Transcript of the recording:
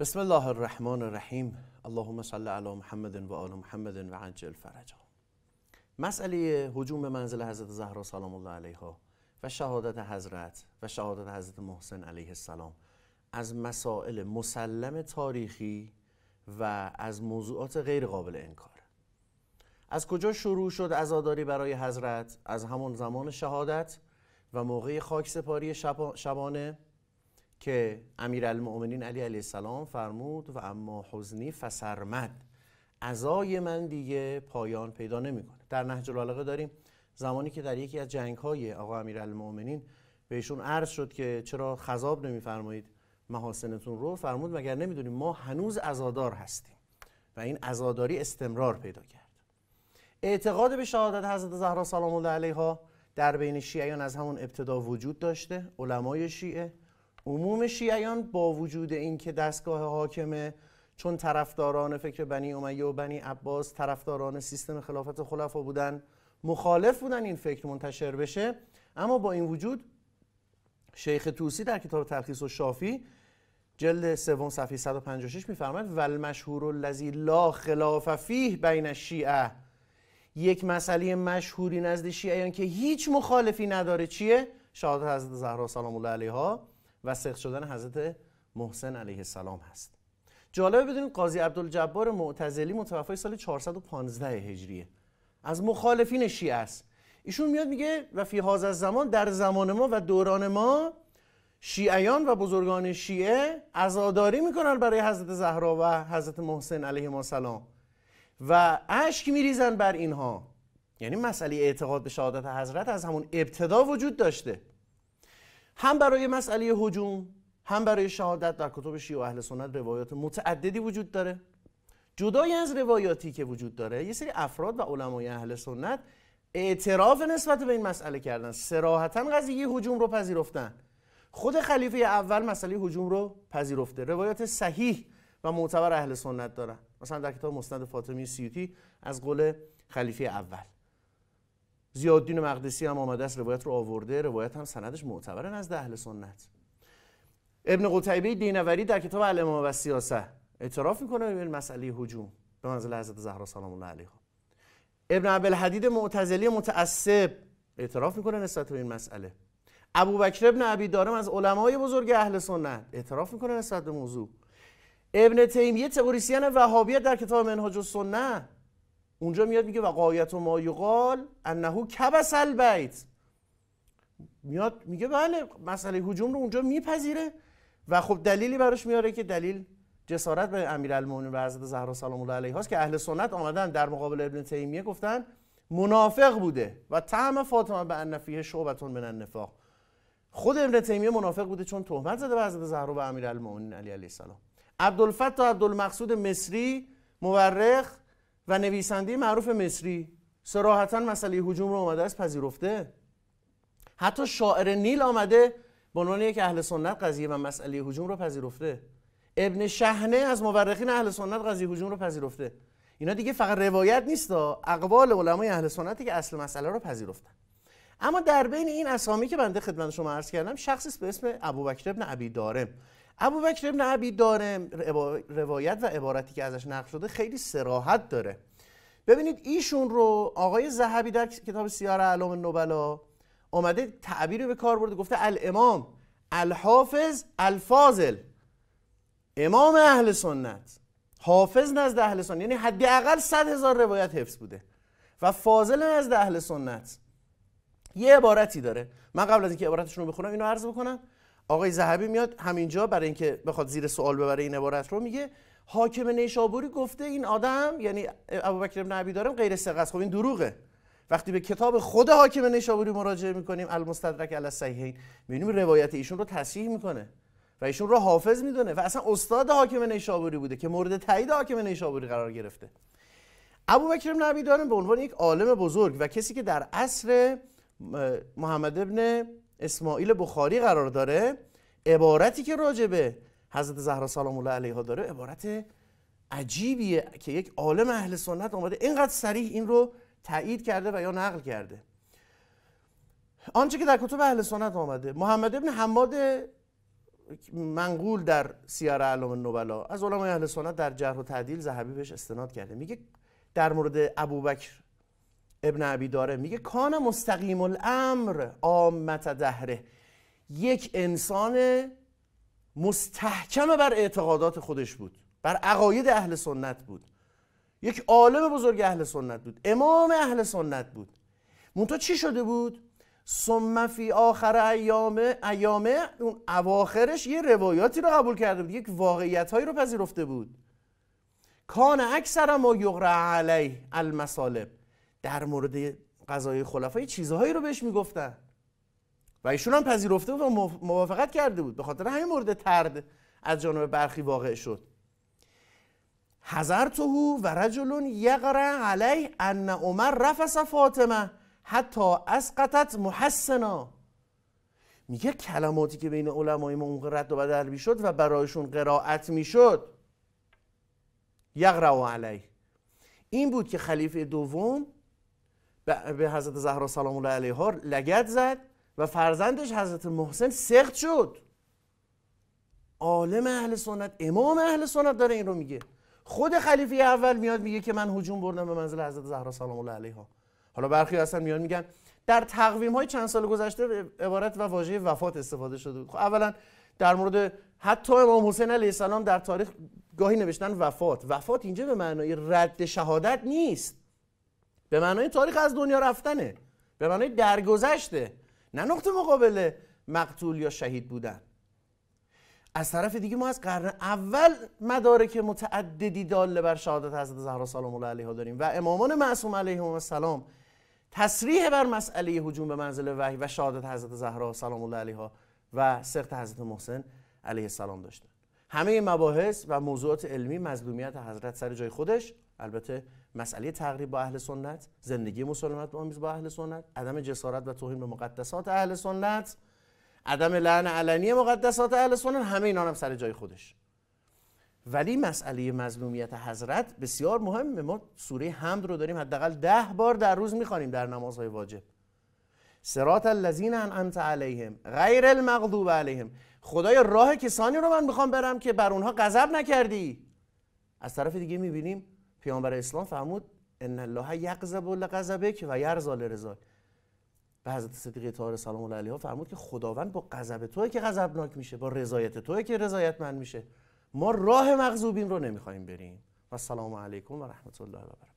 بسم الله الرحمن الرحیم اللهم صل علی محمد و آل محمد و عجل فرجا مسئله حجوم به منزل حضرت زهرا سلام الله علیها و شهادت حضرت و شهادت حضرت محسن علیه السلام از مسائل مسلم تاریخی و از موضوعات غیر قابل انکار از کجا شروع شد عزاداری برای حضرت از همان زمان شهادت و موقع خاک سپاری شبانه که امیرالمؤمنین علی علیه السلام فرمود و اما حزنی فسرمد ازای من دیگه پایان پیدا نمیکنه در نهج البلاغه داریم زمانی که در یکی از جنگ های آقا امیرالمؤمنین بهشون عرض شد که چرا خذاب نمیفرمایید محاسنتون رو فرمود مگر نمیدونیم ما هنوز ازادار هستیم و این ازاداری استمرار پیدا کرد اعتقاد به شهادت حضرت زهرا سلام الله علیها در بین شیعیان از همون ابتدا وجود داشته علمای شیعه عموم شیعیان با وجود اینکه دستگاه حاکمه چون طرفداران فکر بنی امیه و بنی عباس طرفداران سیستم خلافت خلفا بودن مخالف بودن این فکر منتشر بشه اما با این وجود شیخ توسی در کتاب تلخیص و شافی جلد سوم صفحه 156 میفرماید "و مشهور الذی لا خلاف فیه بین شیعه یک مسئله مشهوری نزد شیعیان که هیچ مخالفی نداره چیه شهادت حضرت زهرا سلام الله علیها و سخت شدن حضرت محسن علیه السلام هست جالبه بدونید قاضی عبدالجبار معتزلی متوفای سال 415 هجریه از مخالفین شیعه است ایشون میاد میگه و فی از زمان در زمان ما و دوران ما شیعیان و بزرگان شیعه عزاداری میکنن برای حضرت زهرا و حضرت محسن علیه السلام و اشک میریزن بر اینها یعنی مسئله اعتقاد به شهادت حضرت از همون ابتدا وجود داشته هم برای مسئله هجوم هم برای شهادت در کتب شیعه و اهل سنت روایات متعددی وجود داره جدای از روایاتی که وجود داره یه سری افراد و علمای اهل سنت اعتراف نسبت به این مسئله کردن سراحتا قضیه حجوم رو پذیرفتن خود خلیفه اول مسئله حجوم رو پذیرفته روایات صحیح و معتبر اهل سنت دارن مثلا در کتاب مسند فاطمی سیوتی از قول خلیفه اول زیادین مقدسی هم آمده است روایت رو آورده روایت هم سندش معتبر از اهل سنت ابن قتیبه دینوری در کتاب علم و سیاسه اعتراف میکنه به مسئله هجوم به منزل حضرت زهرا سلام الله علیها ابن عبدالحدید معتزلی متعصب اعتراف میکنه نسبت به این مسئله ابوبکر ابن ابی دارم از علمای بزرگ اهل سنت اعتراف میکنه نسبت به موضوع ابن تیمیه تئوریسین وهابیت در کتاب منهاج السنه اونجا میاد میگه و قایت و ما یقال کبس البیت میاد میگه بله مسئله حجوم رو اونجا میپذیره و خب دلیلی براش میاره که دلیل جسارت به امیرالمؤمنین و حضرت زهرا سلام الله علیه است که اهل سنت آمدن در مقابل ابن تیمیه گفتن منافق بوده و تعم فاطمه به انفیه شعبتون من النفاق خود ابن تیمیه منافق بوده چون تهمت زده به حضرت زهرا و امیر علی علیه السلام عبدالفتاح عبدالمقصود مصری مورخ و نویسنده معروف مصری سراحتا مسئله حجوم رو آمده است پذیرفته حتی شاعر نیل آمده به عنوان یک اهل سنت قضیه و مسئله حجوم رو پذیرفته ابن شهنه از مورخین اهل سنت قضیه حجوم رو پذیرفته اینا دیگه فقط روایت نیست اقبال علمای اهل سنتی که اصل مسئله رو پذیرفتن اما در بین این اسامی که بنده خدمت شما عرض کردم شخصی به اسم ابوبکر ابن ابی دارم ابو بکر ابن عبی داره روایت و عبارتی که ازش نقل شده خیلی سراحت داره ببینید ایشون رو آقای زهبی در کتاب سیار اعلام نوبله آمده تعبیر به کار برده گفته الامام الحافظ الفاضل امام اهل سنت حافظ نزد اهل سنت یعنی حداقل صد هزار روایت حفظ بوده و فاضل نزد اهل سنت یه عبارتی داره من قبل از اینکه عبارتشون رو بخونم اینو عرض بکنم آقای زهبی میاد همینجا برای اینکه بخواد زیر سوال ببره این عبارت رو میگه حاکم نیشابوری گفته این آدم یعنی ابوبکر ابن ابی دارم غیر ثقه است خب این دروغه وقتی به کتاب خود حاکم نیشابوری مراجعه میکنیم المستدرک علی الصحیحین میبینیم روایت ایشون رو تصحیح میکنه و ایشون رو حافظ میدونه و اصلا استاد حاکم نیشابوری بوده که مورد تایید حاکم نیشابوری قرار گرفته ابوبکر ابن ابی دارم به عنوان یک عالم بزرگ و کسی که در عصر محمد ابن اسماعیل بخاری قرار داره عبارتی که راجبه حضرت زهرا سلام الله علیها داره عبارت عجیبیه که یک عالم اهل سنت آمده اینقدر سریح این رو تایید کرده و یا نقل کرده آنچه که در کتب اهل سنت آمده محمد ابن حماد منقول در سیار علام نوبلا از علمای اهل سنت در جرح و تعدیل ذهبی بهش استناد کرده میگه در مورد ابوبکر ابن عبی داره میگه کان مستقیم الامر آمت دهره یک انسان مستحکم بر اعتقادات خودش بود بر عقاید اهل سنت بود یک عالم بزرگ اهل سنت بود امام اهل سنت بود منتها چی شده بود ثم فی آخر ایامه ایامه اون اواخرش یه روایاتی رو قبول کرده بود یک واقعیت هایی رو پذیرفته بود کان اکثر ما یغره علی المصالب در مورد قضای خلفای چیزهایی رو بهش میگفتن و ایشون هم پذیرفته بود و موافقت کرده بود به خاطر همین مورد ترد از جانب برخی واقع شد او و رجل یقره علیه ان عمر رفس فاطمه حتی اسقطت محسنا میگه کلماتی که بین علمای ما اون رد و بدل میشد و برایشون قرائت میشد یقره علیه این بود که خلیفه دوم به حضرت زهرا سلام الله علیها لگت زد و فرزندش حضرت محسن سخت شد عالم اهل سنت امام اهل سنت داره این رو میگه خود خلیفه اول میاد میگه که من هجوم بردم به منزل حضرت زهرا سلام الله علیها حالا برخی اصلا میاد میگن در تقویم های چند سال گذشته عبارت و واژه وفات استفاده شده خب اولا در مورد حتی امام حسین علیه السلام در تاریخ گاهی نوشتن وفات وفات اینجا به معنای رد شهادت نیست به معنای تاریخ از دنیا رفتنه به معنای درگذشته نه نقطه مقابل مقتول یا شهید بودن از طرف دیگه ما از قرن اول مدارک متعددی داله بر شهادت حضرت زهرا سلام الله علیها داریم و امامان معصوم علیهم السلام تصریح بر مسئله هجوم به منزل وحی و شهادت حضرت زهرا سلام الله علیها و سخت حضرت محسن علیه السلام داشتن همه مباحث و موضوعات علمی مظلومیت حضرت سر جای خودش البته مسئله تقریب با اهل سنت زندگی مسالمت آمیز با اهل سنت عدم جسارت و توهین به مقدسات اهل سنت عدم لعن علنی مقدسات اهل سنت همه اینا هم سر جای خودش ولی مسئله مظلومیت حضرت بسیار مهمه ما سوره حمد رو داریم حداقل ده بار در روز میخوانیم در نمازهای واجب سرات الذین انعمت علیهم غیر المغضوب علیهم خدای راه کسانی رو من میخوام برم که بر اونها غضب نکردی از طرف دیگه میبینیم پیامبر اسلام فرمود ان الله یغضب لغضبک و یرضا لرضاک و حضرت صدیق طاهر سلام الله علیه فرمود که خداوند با غضب توی که غضبناک میشه با رضایت توی که من میشه ما راه مغضوبین رو نمیخوایم بریم و سلام علیکم و رحمت الله و برکاته